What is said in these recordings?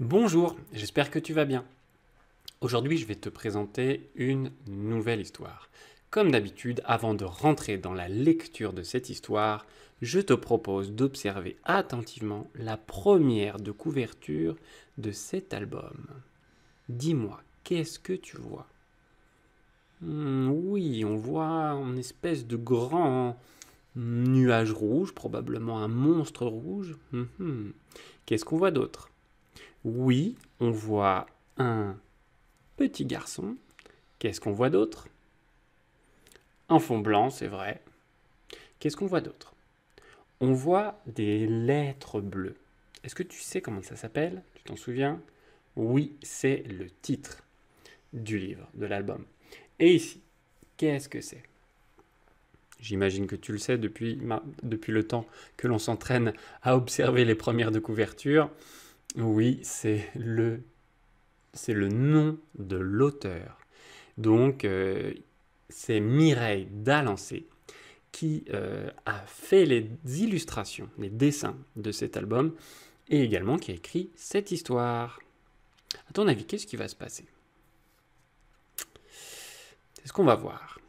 Bonjour, j'espère que tu vas bien. Aujourd'hui, je vais te présenter une nouvelle histoire. Comme d'habitude, avant de rentrer dans la lecture de cette histoire, je te propose d'observer attentivement la première de couverture de cet album. Dis-moi, qu'est-ce que tu vois hmm, Oui, on voit une espèce de grand nuage rouge, probablement un monstre rouge. Hmm, hmm. Qu'est-ce qu'on voit d'autre oui, on voit un petit garçon. Qu'est-ce qu'on voit d'autre Un fond blanc, c'est vrai. Qu'est-ce qu'on voit d'autre On voit des lettres bleues. Est-ce que tu sais comment ça s'appelle Tu t'en souviens Oui, c'est le titre du livre, de l'album. Et ici, qu'est-ce que c'est J'imagine que tu le sais depuis, depuis le temps que l'on s'entraîne à observer les premières de couverture. Oui, c'est le, c'est le nom de l'auteur. Donc, euh, c'est Mireille Dalancé qui euh, a fait les illustrations, les dessins de cet album et également qui a écrit cette histoire. À ton avis, qu'est-ce qui va se passer C'est ce qu'on va voir.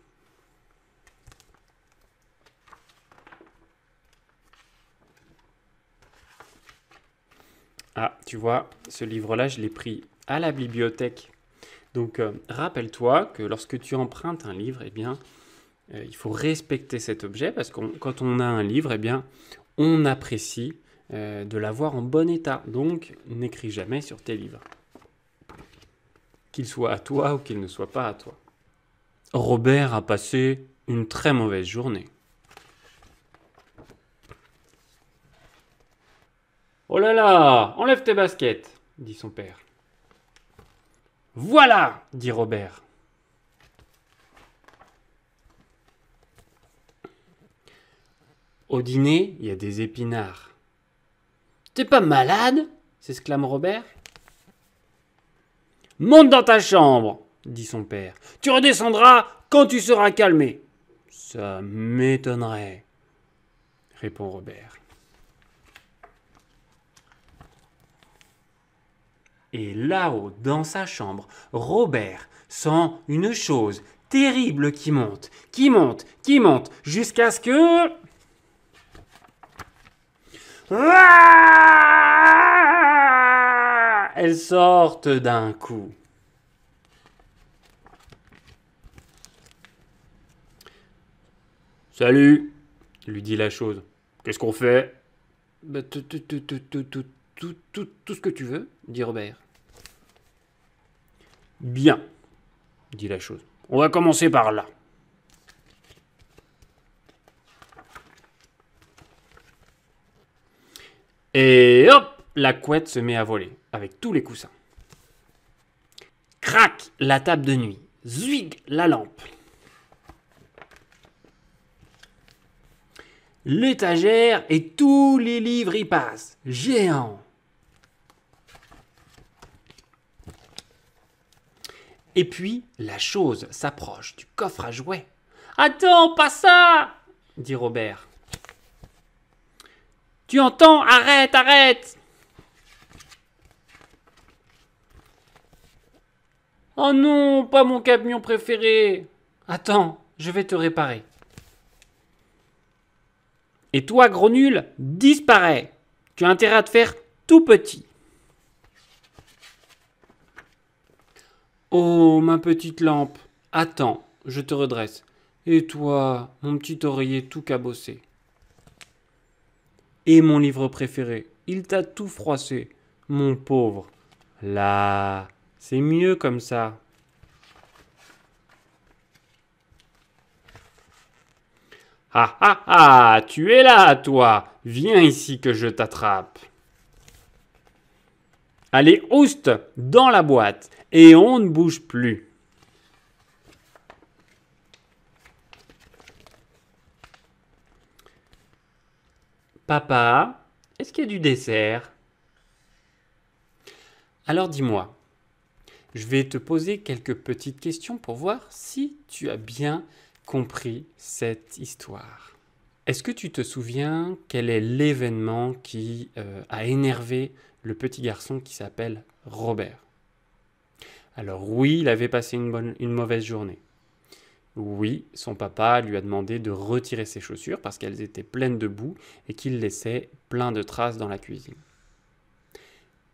Ah, tu vois, ce livre-là, je l'ai pris à la bibliothèque. Donc, euh, rappelle-toi que lorsque tu empruntes un livre, eh bien, euh, il faut respecter cet objet parce que quand on a un livre, eh bien, on apprécie euh, de l'avoir en bon état. Donc, n'écris jamais sur tes livres. Qu'il soit à toi ou qu'il ne soit pas à toi. Robert a passé une très mauvaise journée. Oh là là, enlève tes baskets, dit son père. Voilà, dit Robert. Au dîner, il y a des épinards. T'es pas malade s'exclame Robert. Monte dans ta chambre, dit son père. Tu redescendras quand tu seras calmé. Ça m'étonnerait, répond Robert. Et là-haut, dans sa chambre, Robert sent une chose terrible qui monte, qui monte, qui monte, jusqu'à ce que... Ah Elle sorte d'un coup. Salut, lui dit la chose. Qu'est-ce qu'on fait bah, tout, ce que tu veux, dit Robert. Bien, dit la chose. On va commencer par là. Et hop, la couette se met à voler, avec tous les coussins. Crac, la table de nuit. Zuig, la lampe. L'étagère et tous les livres y passent. Géant Et puis, la chose s'approche du coffre à jouets. Attends, pas ça dit Robert. Tu entends Arrête, arrête Oh non, pas mon camion préféré Attends, je vais te réparer. Et toi, gros nul, disparais Tu as intérêt à te faire tout petit. Oh, ma petite lampe, attends, je te redresse. Et toi, mon petit oreiller tout cabossé. Et mon livre préféré, il t'a tout froissé, mon pauvre. Là, c'est mieux comme ça. Ah ah ah, tu es là, toi. Viens ici que je t'attrape. Allez, ouste, dans la boîte et on ne bouge plus. Papa, est-ce qu'il y a du dessert Alors dis-moi, je vais te poser quelques petites questions pour voir si tu as bien compris cette histoire. Est-ce que tu te souviens quel est l'événement qui euh, a énervé le petit garçon qui s'appelle Robert alors oui, il avait passé une, mauvaise journée. Oui, son papa lui a demandé de retirer ses chaussures parce qu'elles étaient pleines de boue et qu'il laissait plein de traces dans la cuisine.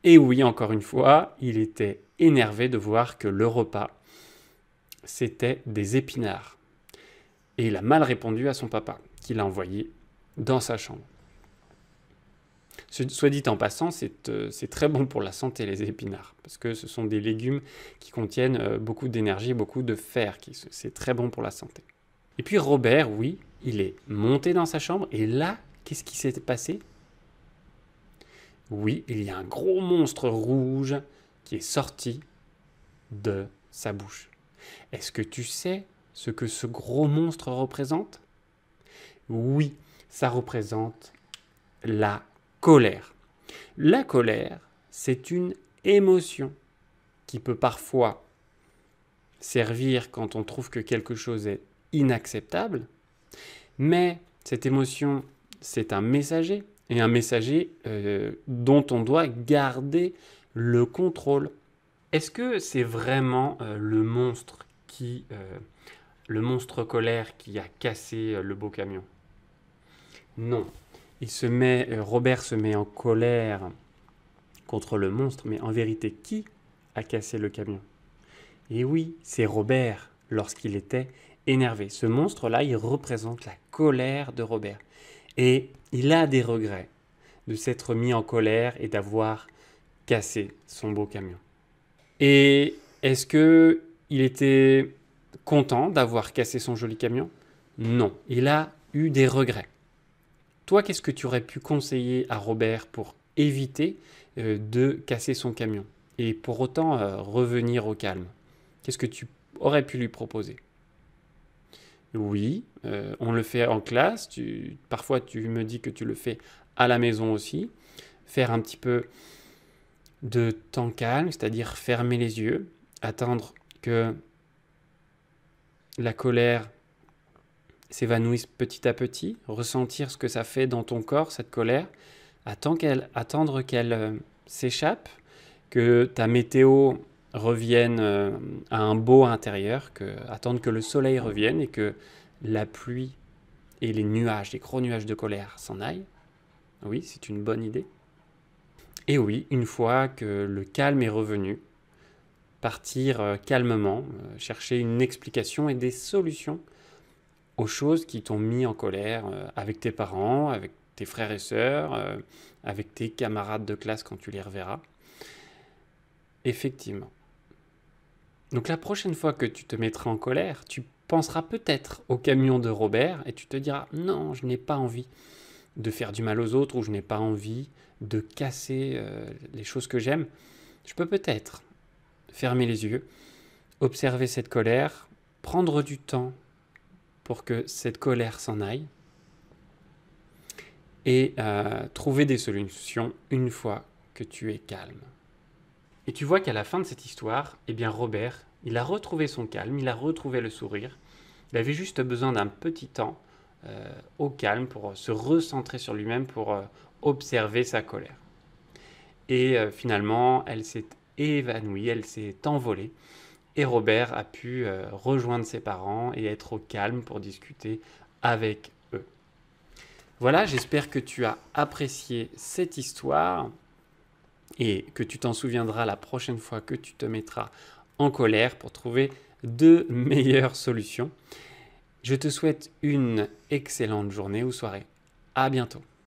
Et oui, encore une fois, il était énervé de voir que le repas, c'était des épinards. Et il a mal répondu à son papa, qui l'a envoyé dans sa chambre. Soit dit en passant, euh, c'est très bon pour la santé, les épinards, parce que ce sont des légumes qui contiennent euh, beaucoup d'énergie, beaucoup de fer, c'est très bon pour la santé. Et puis Robert, oui, il est monté dans sa chambre, et là, qu'est-ce qui s'est passé Oui, il y a un gros monstre rouge qui est sorti de sa bouche. Est-ce que tu sais ce que ce gros monstre représente Oui, ça représente la colère. La colère, c'est une émotion qui peut parfois servir quand on trouve que quelque chose est inacceptable, mais cette émotion, c'est un messager, et un messager euh, dont on doit garder le contrôle. Est-ce que c'est vraiment euh, le monstre qui, euh, le monstre colère qui a cassé le beau camion Non, se met, euh, Robert se met en colère contre le monstre, mais en vérité, qui a cassé le camion Et eh oui, c'est Robert lorsqu'il était énervé. Ce monstre-là, il représente la colère de Robert. Et il a des regrets de s'être mis en colère et d'avoir cassé son beau camion. Et est-ce que il était content d'avoir cassé son joli camion Non, il a eu des regrets. Toi, qu'est-ce que tu aurais pu conseiller à Robert pour éviter euh, de casser son camion et pour autant euh, revenir au calme Qu'est-ce que tu aurais pu lui proposer Oui, euh, on le fait en classe, parfois tu me dis que tu le fais à la maison aussi, faire un petit peu de temps calme, c'est-à-dire fermer les yeux, attendre que la colère s'évanouissent petit à petit, ressentir ce que ça fait dans ton corps, cette colère, attendre qu'elle euh, s'échappe, que ta météo revienne euh, à un beau intérieur, que, attendre que le soleil revienne et que la pluie et les nuages, les gros nuages de colère s'en aillent. Oui, c'est une bonne idée. Et oui, une fois que le calme est revenu, partir euh, calmement, chercher une explication et des solutions aux choses qui t'ont mis en colère euh, avec tes parents, avec tes frères et sœurs, euh, avec tes camarades de classe quand tu les reverras. Effectivement. Donc la prochaine fois que tu te mettras en colère, tu penseras peut-être au camion de Robert et tu te diras non, je n'ai pas envie de faire du mal aux autres ou je n'ai pas envie de casser euh, les choses que j'aime. Je peux peut-être fermer les yeux, observer cette colère, prendre du temps pour que cette colère s'en aille et euh, trouver des solutions une fois que tu es calme. Et tu vois qu'à la fin de cette histoire, eh bien Robert, il a retrouvé son calme, il a retrouvé le sourire. Il avait juste besoin d'un petit temps euh, au calme pour euh, se recentrer sur lui-même, pour observer sa colère. Et finalement, elle s'est évanouie, elle s'est envolée. Et Robert a pu euh, rejoindre ses parents et être au calme pour discuter avec eux. Voilà, j'espère que tu as apprécié cette histoire et que tu t'en souviendras la prochaine fois que tu te mettras en colère pour trouver de meilleures solutions. Je te souhaite une excellente journée ou soirée. À bientôt.